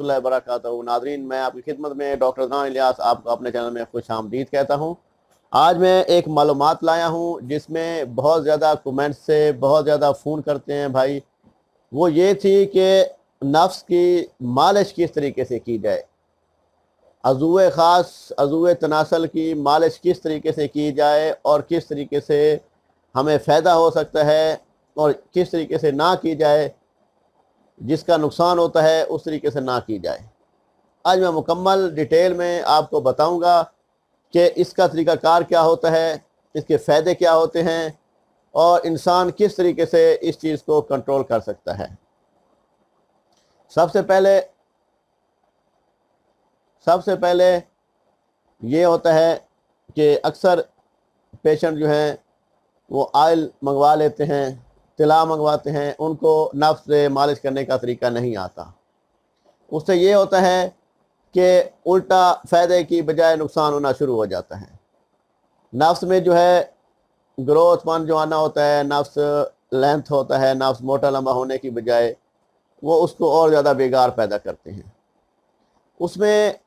वरहमल वरक नाजरीन मैं आपकी खिदमत में डॉक्टर इलियास आपको अपने चैनल में खुश आमदीद कहता हूँ आज मैं एक मालूम लाया हूँ जिसमें बहुत ज़्यादा कमेंट्स से बहुत ज़्यादा फ़ोन करते हैं भाई वो ये थी कि नफ्स की मालिश किस तरीके से की जाए अजू ख़ास अजू तनासल की मालिश किस तरीके से की जाए और किस तरीके से हमें फ़ायदा हो सकता है और किस तरीके से ना की जाए जिसका नुकसान होता है उस तरीके से ना की जाए आज मैं मुकम्मल डिटेल में आपको बताऊंगा कि इसका तरीक़ाकार क्या होता है इसके फ़ायदे क्या होते हैं और इंसान किस तरीके से इस चीज़ को कंट्रोल कर सकता है सबसे पहले सबसे पहले ये होता है कि अक्सर पेशेंट जो हैं वो आयल मंगवा लेते हैं तिला मंगवाते हैं उनको नफ्स से मालिश करने का तरीका नहीं आता उससे ये होता है कि उल्टा फ़ायदे की बजाय नुकसान होना शुरू हो जाता है नफ्स में जो है पान जो आना होता है नफ्स लेंथ होता है नफ्स मोटा लंबा होने की बजाय वो उसको और ज़्यादा बेगार पैदा करते हैं उसमें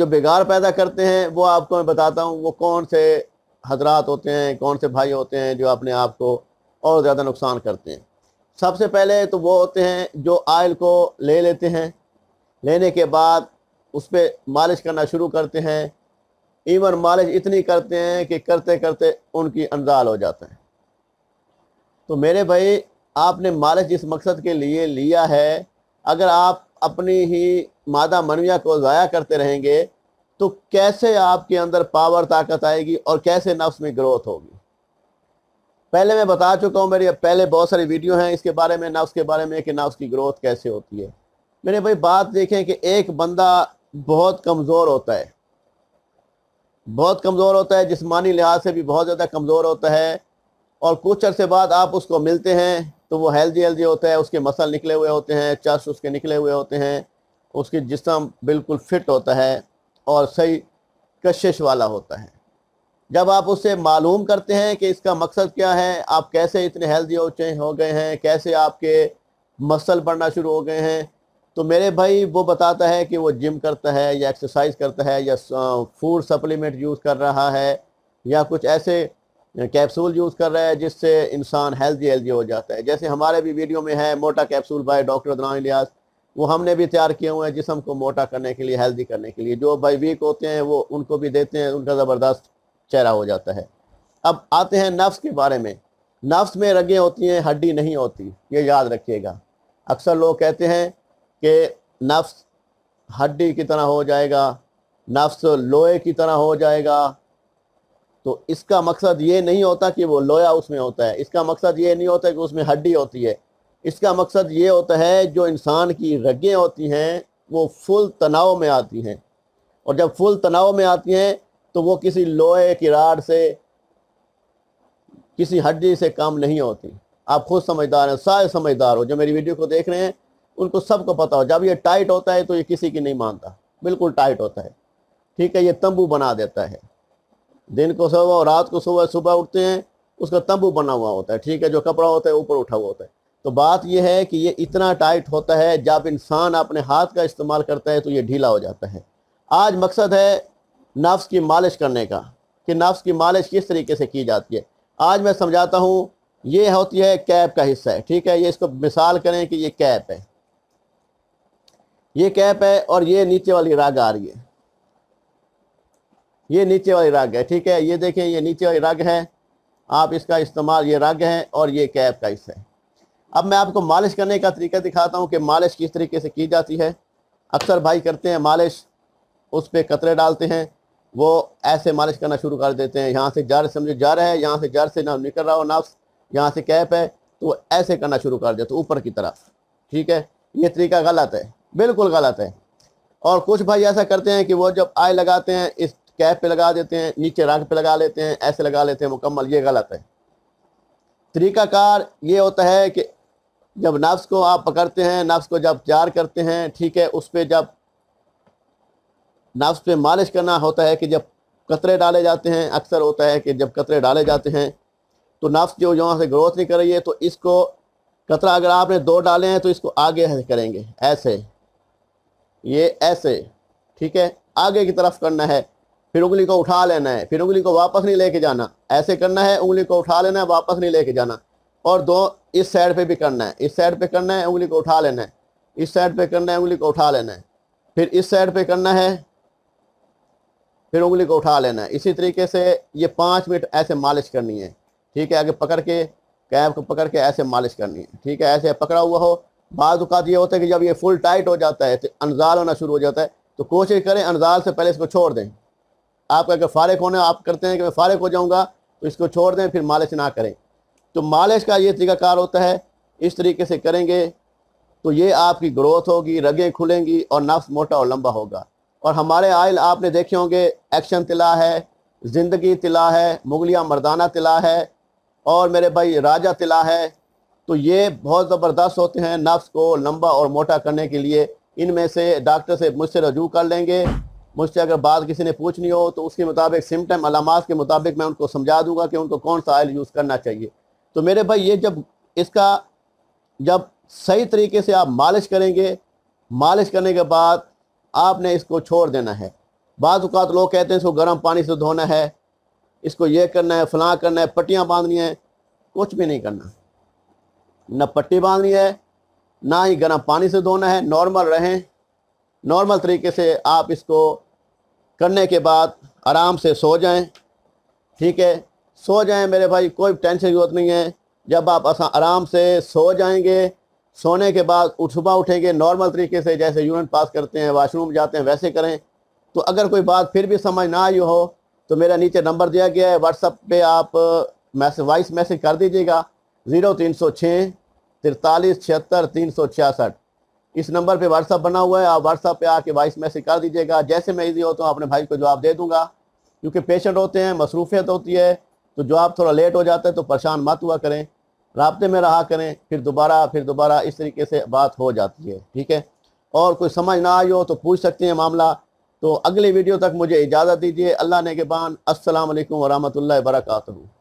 जो बेगार पैदा करते हैं वो आपको मैं बताता हूँ वो कौन से हजरात होते हैं कौन से भाई होते हैं जो अपने आप को और ज़्यादा नुकसान करते हैं सबसे पहले तो वो होते हैं जो आयल को ले लेते हैं लेने के बाद उस पर मालिश करना शुरू करते हैं इवन मालिश इतनी करते हैं कि करते करते उनकी अंदाल हो जाते हैं तो मेरे भाई आपने मालिश जिस मकसद के लिए लिया है अगर आप अपनी ही मादा मनविया को ज़ाया करते रहेंगे तो कैसे आपके अंदर पावर ताकत आएगी और कैसे नफ्स में ग्रोथ होगी पहले मैं बता चुका हूँ मेरी पहले बहुत सारी वीडियो हैं इसके बारे में ना उसके बारे में कि ना उसकी ग्रोथ कैसे होती है मेरे भाई बात देखें कि एक बंदा बहुत कमज़ोर होता है बहुत कमज़ोर होता है जिसमानी लिहाज से भी बहुत ज़्यादा कमज़ोर होता है और कुछ अरसे बाद आप उसको मिलते हैं तो वो हेल्दी हेल्दी होता है उसके मसल निकले हुए होते हैं चश उसके निकले हुए होते हैं उसके जिसम बिल्कुल फिट होता है और सही कशिश वाला होता है जब आप उससे मालूम करते हैं कि इसका मकसद क्या है आप कैसे इतने हेल्दी हो हो गए हैं कैसे आपके मसल बढ़ना शुरू हो गए हैं तो मेरे भाई वो बताता है कि वो जिम करता है या एक्सरसाइज करता है या फूड सप्लीमेंट यूज़ कर रहा है या कुछ ऐसे कैप्सूल यूज़ कर रहा है जिससे इंसान हेल्दी हेल्दी हो जाता है जैसे हमारे भी वीडियो में है मोटा कैप्सूल बाय डॉक्टर दनान लियास वो हमने भी तैयार किए हुए हैं जिसम को मोटा करने के लिए हेल्दी करने के लिए जो भाई वीक होते हैं वो उनको भी देते हैं उनका ज़बरदस्त चेहरा हो जाता है अब आते हैं नफ्स के बारे में नफ्स में रगें होती हैं हड्डी नहीं होती ये याद रखिएगा अक्सर लोग कहते हैं कि नफ्स हड्डी की तरह हो जाएगा नफ्स लोहे की तरह हो जाएगा तो इसका मकसद ये नहीं होता कि वो लोया उसमें होता है इसका मकसद ये नहीं होता कि उसमें हड्डी होती है इसका मकसद ये होता है जो इंसान की रगें होती हैं वो फुल तनाव में आती हैं और जब फुल तनाव में आती हैं तो वो किसी लोहे की राड से किसी हड्डी से काम नहीं होती आप खुद समझदार हैं सारे समझदार हो जो मेरी वीडियो को देख रहे हैं उनको सबको पता हो जब ये टाइट होता है तो ये किसी की नहीं मानता बिल्कुल टाइट होता है ठीक है ये तंबू बना देता है दिन को सुबह और रात को सुबह सुबह उठते हैं उसका तंबू बना हुआ होता है ठीक है जो कपड़ा होता है ऊपर उठा हुआ होता है तो बात यह है कि ये इतना टाइट होता है जब इंसान अपने हाथ का इस्तेमाल करता है तो ये ढीला हो जाता है आज मकसद है नफ्स की मालिश करने का कि नफ्स की मालिश किस तरीके से की जाती है आज मैं समझाता हूँ ये होती है कैप का हिस्सा है ठीक है ये इसको मिसाल करें कि ये कैप है ये कैप है और ये नीचे वाली राग आ रही है ये नीचे वाली राग है ठीक है ये देखें ये नीचे वाली राग है आप इसका इस्तेमाल ये राग है और ये कैप का हिस्सा है अब मैं आपको मालिश करने का तरीका दिखाता हूँ कि मालिश किस तरीके से की जाती है अक्सर भाई करते हैं मालिश उस पर कतरे डालते हैं वो ऐसे मालिश करना शुरू कर देते हैं यहाँ से जार समझो जर है यहाँ से जर से ना निकल रहा हो नफ्स यहाँ से कैप है तो वो ऐसे करना शुरू कर देते तो ऊपर की तरफ ठीक है ये तरीका गलत है बिल्कुल गलत है और कुछ भाई ऐसा करते हैं कि वो जब आय लगाते हैं इस कैप पे लगा देते हैं नीचे रंग पे लगा लेते हैं ऐसे लगा लेते हैं मुकम्मल ये गलत है तरीकाकार ये होता है कि जब नफ्स को आप पकड़ते हैं नफ्स को जब जार करते हैं ठीक है उस पर जब नफ्स पे मालिश करना होता है कि जब कतरे डाले जाते हैं अक्सर होता है कि जब कतरे डाले जाते हैं तो नफ्स जो यहाँ से ग्रोथ नहीं कर रही है तो इसको कतरा अगर आपने दो डाले हैं तो इसको आगे करेंगे ऐसे ये ऐसे ठीक है आगे की तरफ करना है फिर उंगली को उठा लेना है फिर उंगली को वापस नहीं लेके जाना ऐसे करना है उंगली को उठा लेना है वापस नहीं लेके जाना और दो इस साइड पे भी करना है इस साइड पे करना है उंगली को उठा लेना है इस साइड पे करना है उंगली को उठा लेना है फिर इस साइड पे करना है फिर उंगली को उठा लेना है इसी तरीके से ये पाँच मिनट ऐसे मालिश करनी है ठीक है आगे पकड़ के कैब को पकड़ के ऐसे मालिश करनी है ठीक है ऐसे पकड़ा हुआ हो बात ये होता है कि जब ये फुल टाइट हो जाता है तो अनजाल होना शुरू हो जाता है तो कोशिश करें अनजाल से पहले इसको छोड़ दें आप अगर फारग होना आप करते हैं कि मैं फारग हो जाऊँगा तो इसको छोड़ दें फिर मालिश ना करें तो मालिश का ये तरीकाकार होता है इस तरीके से करेंगे तो ये आपकी ग्रोथ होगी रगें खुलेंगी और नफ्स मोटा और लंबा होगा और हमारे आयल आपने देखे होंगे एक्शन तिला है ज़िंदगी तिला है मुगलिया मर्दाना तिला है और मेरे भाई राजा तिला है तो ये बहुत ज़बरदस्त होते हैं नफ्स को लंबा और मोटा करने के लिए इनमें से डॉक्टर से मुझसे रजू कर लेंगे मुझसे अगर बात किसी ने पूछनी हो तो उसके मुताबिक सिम्टम अलामत के मुताबिक मैं उनको समझा दूंगा कि उनको कौन सा आयल यूज़ करना चाहिए तो मेरे भाई ये जब इसका जब सही तरीके से आप मालिश करेंगे मालिश करने के बाद आपने इसको छोड़ देना है बाज़ात लोग कहते हैं इसको गर्म पानी से धोना है इसको ये करना है फलां करना है पट्टियाँ बांधनी है कुछ भी नहीं करना न पट्टी बांधनी है ना ही गर्म पानी से धोना है नॉर्मल रहें नॉर्मल तरीके से आप इसको करने के बाद आराम से सो जाएं ठीक है सो जाएं मेरे भाई कोई टेंशन की जरूरत नहीं है जब आप आराम से सो जाएंगे सोने के बाद उठ सुबह उठेंगे नॉर्मल तरीके से जैसे यूनिट पास करते हैं वाशरूम जाते हैं वैसे करें तो अगर कोई बात फिर भी समझ ना आई हो तो मेरा नीचे नंबर दिया गया है व्हाट्सअप पे आप मैसेज वॉइस मैसेज कर दीजिएगा ज़ीरो तीन सौ छः तिरतालीस छिहत्तर तीन सौ छियासठ इस नंबर पे व्हाट्सअप बना हुआ है आप व्हाट्सअप पे आके वॉइस मैसेज कर दीजिएगा जैसे मैं ईजी होता हूँ अपने भाई को जवाब दे दूँगा क्योंकि पेशेंट होते हैं मसरूफियत होती है तो जवाब थोड़ा लेट हो जाता है तो परेशान मत हुआ करें रबते में रहा करें फिर दोबारा फिर दोबारा इस तरीके से बात हो जाती है ठीक है और कोई समझ ना आई हो तो पूछ सकते हैं मामला तो अगले वीडियो तक मुझे इजाज़त दीजिए अल्लाह ने के बान असल वरहमल वर्का